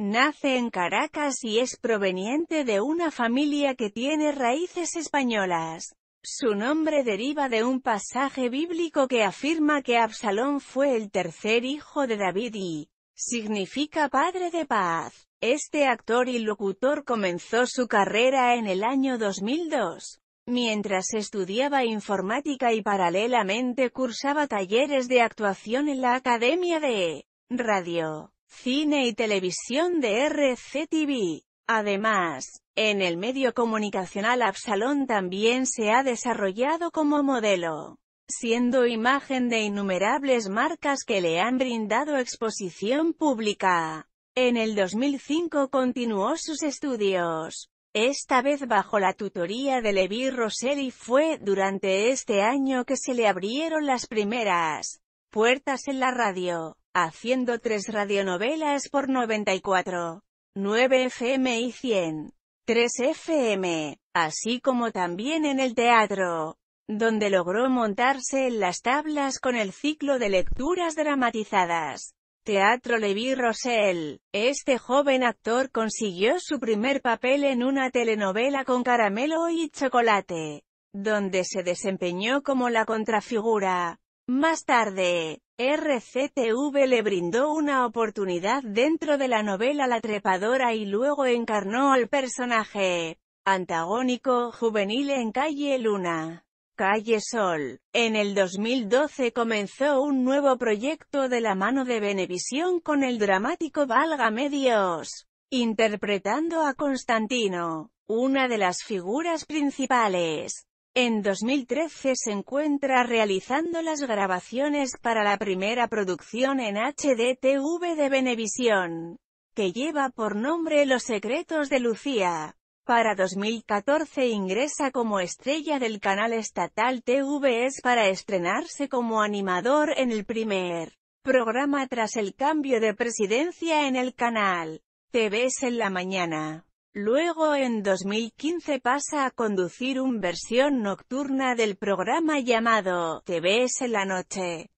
Nace en Caracas y es proveniente de una familia que tiene raíces españolas. Su nombre deriva de un pasaje bíblico que afirma que Absalón fue el tercer hijo de David y significa padre de paz. Este actor y locutor comenzó su carrera en el año 2002, mientras estudiaba informática y paralelamente cursaba talleres de actuación en la Academia de Radio. Cine y Televisión de RCTV. Además, en el medio comunicacional Absalón también se ha desarrollado como modelo, siendo imagen de innumerables marcas que le han brindado exposición pública. En el 2005 continuó sus estudios, esta vez bajo la tutoría de Levi Rosselli fue durante este año que se le abrieron las primeras puertas en la radio haciendo tres radionovelas por 94, 9 FM y 100, 3 FM, así como también en el teatro, donde logró montarse en las tablas con el ciclo de lecturas dramatizadas. Teatro Levi Rosell. Este joven actor consiguió su primer papel en una telenovela con caramelo y chocolate, donde se desempeñó como la contrafigura. Más tarde, RCTV le brindó una oportunidad dentro de la novela La Trepadora y luego encarnó al personaje antagónico juvenil en Calle Luna. Calle Sol. En el 2012 comenzó un nuevo proyecto de la mano de Benevisión con el dramático Valga Medios, interpretando a Constantino, una de las figuras principales. En 2013 se encuentra realizando las grabaciones para la primera producción en HDTV de Venevisión, que lleva por nombre Los secretos de Lucía. Para 2014 ingresa como estrella del canal estatal TVS para estrenarse como animador en el primer programa tras el cambio de presidencia en el canal. TVS en la mañana. Luego en 2015 pasa a conducir un versión nocturna del programa llamado, en La Noche.